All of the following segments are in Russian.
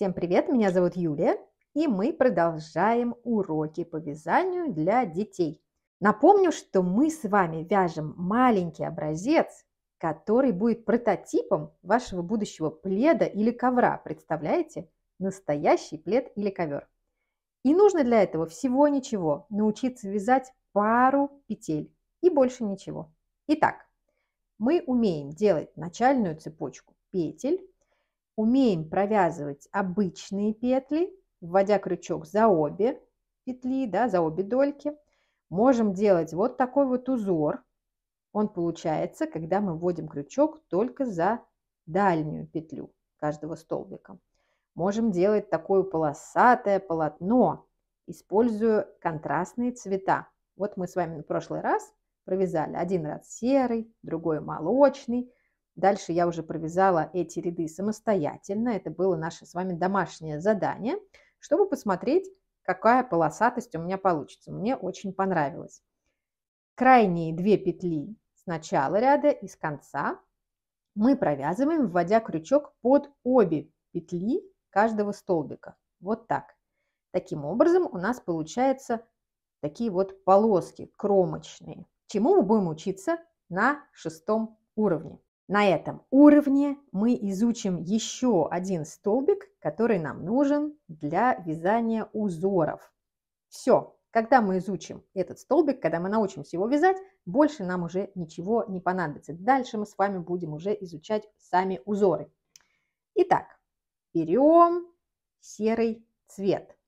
Всем привет, меня зовут Юлия, и мы продолжаем уроки по вязанию для детей. Напомню, что мы с вами вяжем маленький образец, который будет прототипом вашего будущего пледа или ковра, представляете? Настоящий плед или ковер. И нужно для этого всего ничего, научиться вязать пару петель и больше ничего. Итак, мы умеем делать начальную цепочку петель, умеем провязывать обычные петли, вводя крючок за обе петли, да, за обе дольки. Можем делать вот такой вот узор. Он получается, когда мы вводим крючок только за дальнюю петлю каждого столбика. Можем делать такое полосатое полотно, используя контрастные цвета. Вот мы с вами в прошлый раз провязали один раз серый, другой молочный, Дальше я уже провязала эти ряды самостоятельно. Это было наше с вами домашнее задание, чтобы посмотреть, какая полосатость у меня получится. Мне очень понравилось. Крайние две петли с начала ряда и с конца мы провязываем, вводя крючок под обе петли каждого столбика. Вот так. Таким образом у нас получаются такие вот полоски кромочные, чему мы будем учиться на шестом уровне. На этом уровне мы изучим еще один столбик, который нам нужен для вязания узоров. Все, когда мы изучим этот столбик, когда мы научимся его вязать, больше нам уже ничего не понадобится. Дальше мы с вами будем уже изучать сами узоры. Итак, берем серый цвет.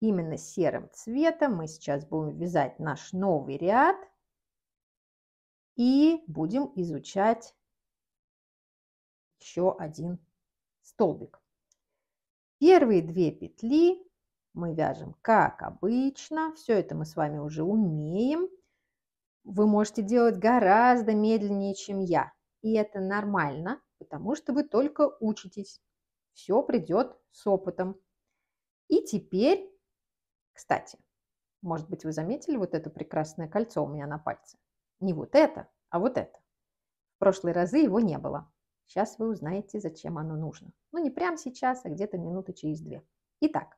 Именно серым цветом мы сейчас будем вязать наш новый ряд – и будем изучать еще один столбик. Первые две петли мы вяжем как обычно. Все это мы с вами уже умеем. Вы можете делать гораздо медленнее, чем я. И это нормально, потому что вы только учитесь. Все придет с опытом. И теперь, кстати, может быть, вы заметили вот это прекрасное кольцо у меня на пальце? Не вот это, а вот это. В прошлые разы его не было. Сейчас вы узнаете, зачем оно нужно. Ну, не прямо сейчас, а где-то минуты через две. Итак,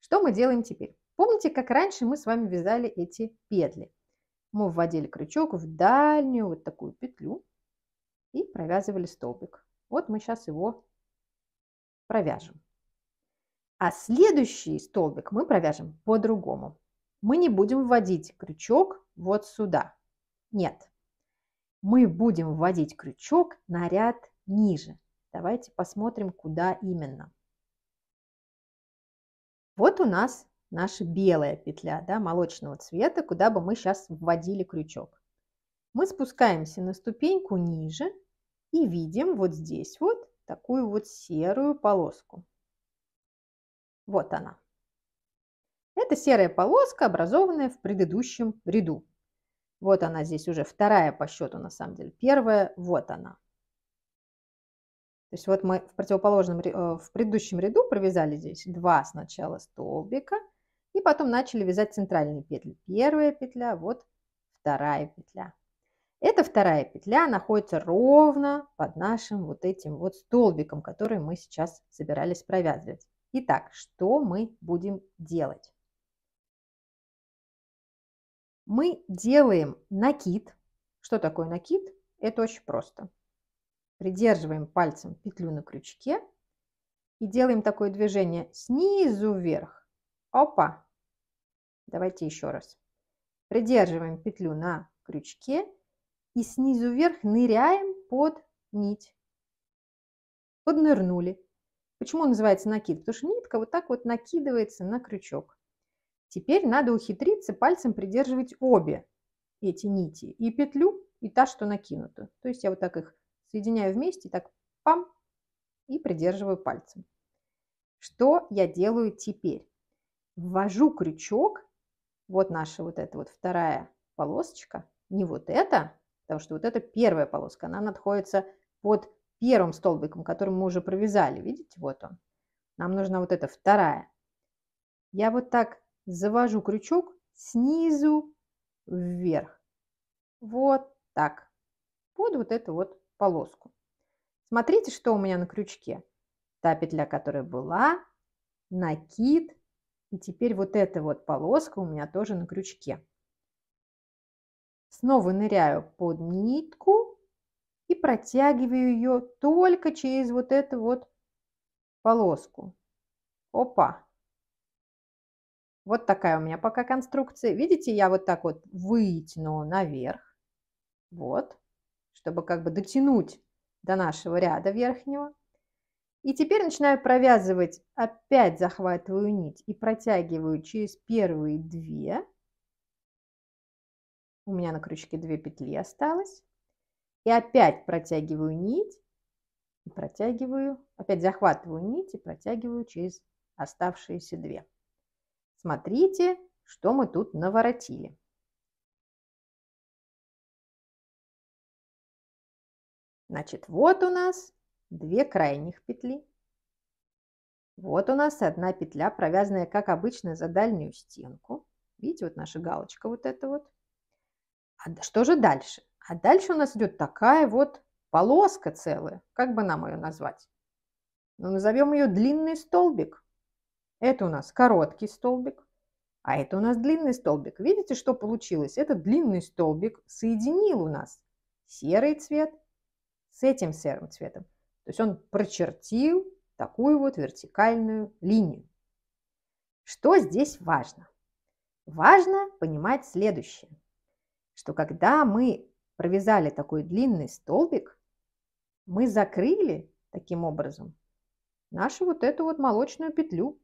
что мы делаем теперь? Помните, как раньше мы с вами вязали эти петли? Мы вводили крючок в дальнюю вот такую петлю и провязывали столбик. Вот мы сейчас его провяжем. А следующий столбик мы провяжем по-другому. Мы не будем вводить крючок вот сюда. Нет. Мы будем вводить крючок на ряд ниже. Давайте посмотрим, куда именно. Вот у нас наша белая петля да, молочного цвета, куда бы мы сейчас вводили крючок. Мы спускаемся на ступеньку ниже и видим вот здесь вот такую вот серую полоску. Вот она. Это серая полоска, образованная в предыдущем ряду. Вот она здесь уже вторая по счету, на самом деле. Первая, вот она. То есть вот мы в противоположном, э, в предыдущем ряду провязали здесь два сначала столбика, и потом начали вязать центральные петли. Первая петля, вот вторая петля. Эта вторая петля находится ровно под нашим вот этим вот столбиком, который мы сейчас собирались провязывать. Итак, что мы будем делать? мы делаем накид. Что такое накид? Это очень просто. Придерживаем пальцем петлю на крючке и делаем такое движение снизу вверх. Опа! Давайте еще раз. Придерживаем петлю на крючке и снизу вверх ныряем под нить. Поднырнули. Почему называется накид? Потому что нитка вот так вот накидывается на крючок. Теперь надо ухитриться пальцем придерживать обе эти нити. И петлю, и та, что накинута. То есть я вот так их соединяю вместе, так пам, и придерживаю пальцем. Что я делаю теперь? Ввожу крючок, вот наша вот эта вот вторая полосочка, не вот эта, потому что вот эта первая полоска, она находится под первым столбиком, который мы уже провязали, видите, вот он. Нам нужна вот эта вторая. Я вот так завожу крючок снизу вверх. Вот так. Под вот эту вот полоску. Смотрите, что у меня на крючке. Та петля, которая была, накид. И теперь вот эта вот полоска у меня тоже на крючке. Снова ныряю под нитку и протягиваю ее только через вот эту вот полоску. Опа! Вот такая у меня пока конструкция. Видите, я вот так вот вытянула наверх. Вот, чтобы как бы дотянуть до нашего ряда верхнего. И теперь начинаю провязывать, опять захватываю нить и протягиваю через первые две. У меня на крючке две петли осталось. И опять протягиваю нить и протягиваю, опять захватываю нить и протягиваю через оставшиеся две. Смотрите, что мы тут наворотили. Значит, вот у нас две крайних петли. Вот у нас одна петля, провязанная, как обычно, за дальнюю стенку. Видите, вот наша галочка вот эта вот. А что же дальше? А дальше у нас идет такая вот полоска целая. Как бы нам ее назвать? Ну, назовем ее длинный столбик. Это у нас короткий столбик, а это у нас длинный столбик. Видите, что получилось? Этот длинный столбик соединил у нас серый цвет с этим серым цветом. То есть он прочертил такую вот вертикальную линию. Что здесь важно? Важно понимать следующее, что когда мы провязали такой длинный столбик, мы закрыли таким образом нашу вот эту вот молочную петлю.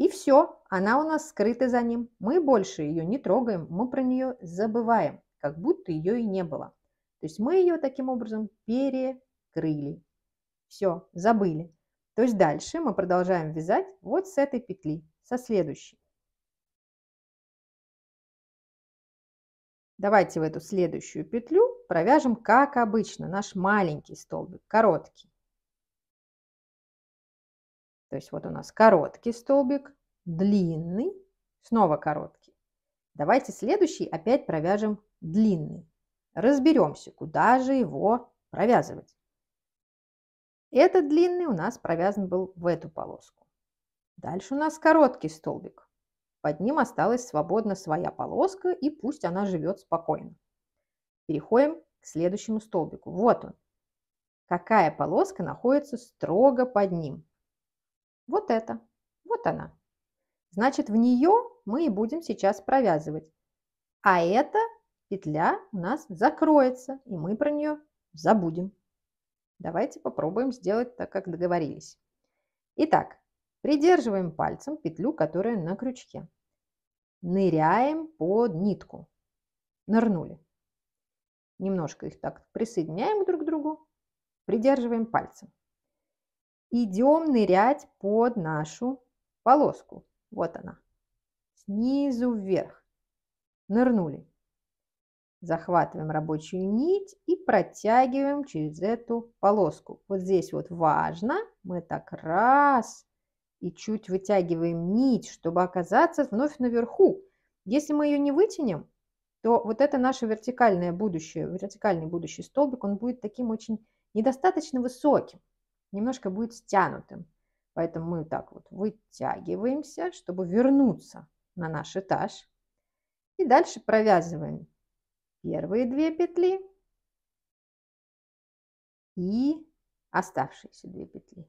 И все, она у нас скрыта за ним. Мы больше ее не трогаем, мы про нее забываем, как будто ее и не было. То есть мы ее таким образом перекрыли. Все, забыли. То есть дальше мы продолжаем вязать вот с этой петли, со следующей. Давайте в эту следующую петлю провяжем, как обычно, наш маленький столбик, короткий. То есть вот у нас короткий столбик, длинный, снова короткий. Давайте следующий опять провяжем длинный. Разберемся, куда же его провязывать. Этот длинный у нас провязан был в эту полоску. Дальше у нас короткий столбик. Под ним осталась свободна своя полоска, и пусть она живет спокойно. Переходим к следующему столбику. Вот он. Какая полоска находится строго под ним? Вот это. Вот она. Значит, в нее мы и будем сейчас провязывать. А эта петля у нас закроется, и мы про нее забудем. Давайте попробуем сделать так, как договорились. Итак, придерживаем пальцем петлю, которая на крючке. Ныряем под нитку. Нырнули. Немножко их так присоединяем друг к другу. Придерживаем пальцем идем нырять под нашу полоску. Вот она. Снизу вверх. Нырнули. Захватываем рабочую нить и протягиваем через эту полоску. Вот здесь вот важно. Мы так раз и чуть вытягиваем нить, чтобы оказаться вновь наверху. Если мы ее не вытянем, то вот это наше вертикальное будущее, вертикальный будущий столбик, он будет таким очень недостаточно высоким немножко будет стянутым. Поэтому мы так вот вытягиваемся, чтобы вернуться на наш этаж. И дальше провязываем первые две петли и оставшиеся две петли.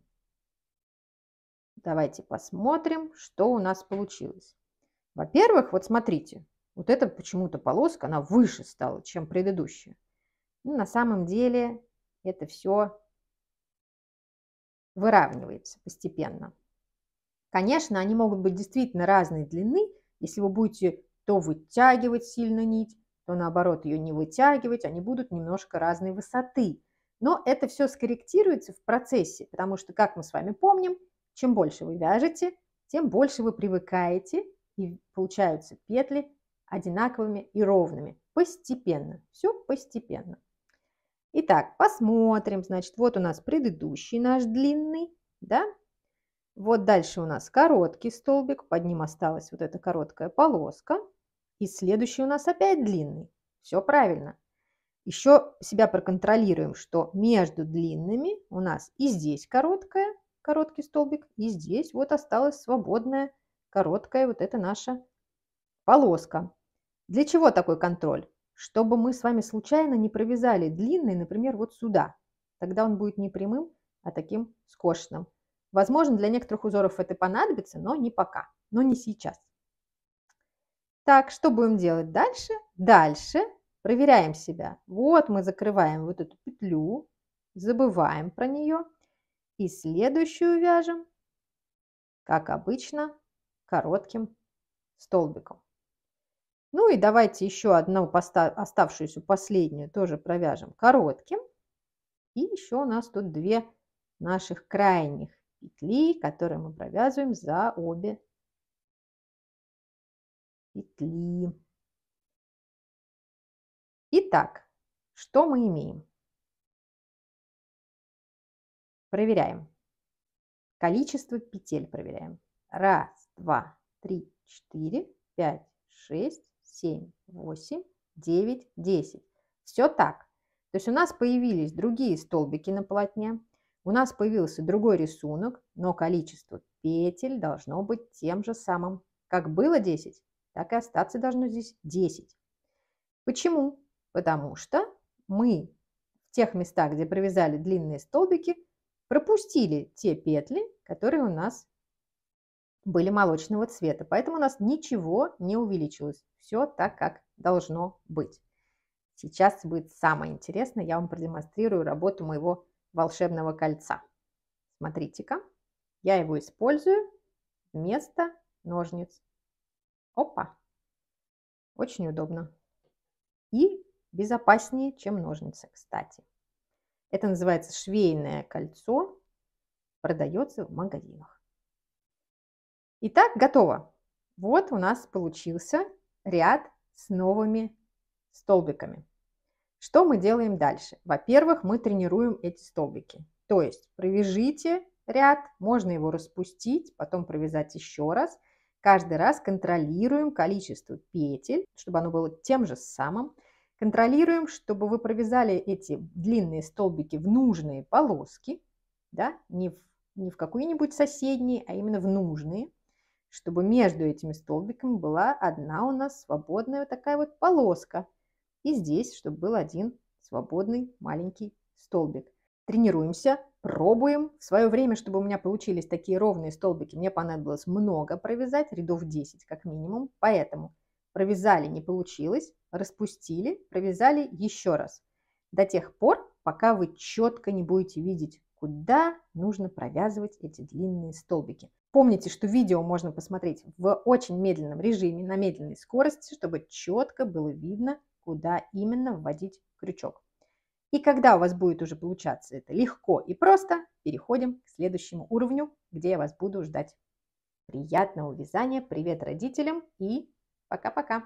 Давайте посмотрим, что у нас получилось. Во-первых, вот смотрите, вот эта почему-то полоска, она выше стала, чем предыдущая. Ну, на самом деле это все выравнивается постепенно. Конечно, они могут быть действительно разной длины, если вы будете то вытягивать сильно нить, то наоборот ее не вытягивать, они будут немножко разной высоты. Но это все скорректируется в процессе, потому что, как мы с вами помним, чем больше вы вяжете, тем больше вы привыкаете, и получаются петли одинаковыми и ровными. Постепенно, все постепенно. Итак, посмотрим. Значит, вот у нас предыдущий наш длинный, да? Вот дальше у нас короткий столбик, под ним осталась вот эта короткая полоска. И следующий у нас опять длинный. Все правильно. Еще себя проконтролируем, что между длинными у нас и здесь короткая, короткий столбик, и здесь вот осталась свободная короткая вот эта наша полоска. Для чего такой контроль? чтобы мы с вами случайно не провязали длинный, например, вот сюда. Тогда он будет не прямым, а таким скошенным. Возможно, для некоторых узоров это понадобится, но не пока, но не сейчас. Так, что будем делать дальше? Дальше проверяем себя. Вот мы закрываем вот эту петлю, забываем про нее и следующую вяжем, как обычно, коротким столбиком. Ну и давайте еще одну оставшуюся последнюю тоже провяжем коротким. И еще у нас тут две наших крайних петли, которые мы провязываем за обе петли. Итак, что мы имеем? Проверяем. Количество петель проверяем. Раз, два, три, четыре, пять, шесть, 7, 8, 9, 10. Все так. То есть у нас появились другие столбики на полотне, у нас появился другой рисунок, но количество петель должно быть тем же самым. Как было 10, так и остаться должно здесь 10. Почему? Потому что мы в тех местах, где провязали длинные столбики, пропустили те петли, которые у нас были молочного цвета. Поэтому у нас ничего не увеличилось. Все так, как должно быть. Сейчас будет самое интересное. Я вам продемонстрирую работу моего волшебного кольца. Смотрите-ка. Я его использую вместо ножниц. Опа! Очень удобно. И безопаснее, чем ножницы, кстати. Это называется швейное кольцо. Продается в магазинах. Итак, готово. Вот у нас получился ряд с новыми столбиками. Что мы делаем дальше? Во-первых, мы тренируем эти столбики. То есть провяжите ряд, можно его распустить, потом провязать еще раз. Каждый раз контролируем количество петель, чтобы оно было тем же самым. Контролируем, чтобы вы провязали эти длинные столбики в нужные полоски, да, не в, не в какие-нибудь соседние, а именно в нужные чтобы между этими столбиками была одна у нас свободная такая вот полоска. И здесь, чтобы был один свободный маленький столбик. Тренируемся, пробуем. В свое время, чтобы у меня получились такие ровные столбики, мне понадобилось много провязать, рядов 10 как минимум. Поэтому провязали, не получилось, распустили, провязали еще раз. До тех пор, пока вы четко не будете видеть, куда нужно провязывать эти длинные столбики. Помните, что видео можно посмотреть в очень медленном режиме, на медленной скорости, чтобы четко было видно, куда именно вводить крючок. И когда у вас будет уже получаться это легко и просто, переходим к следующему уровню, где я вас буду ждать. Приятного вязания, привет родителям и пока-пока!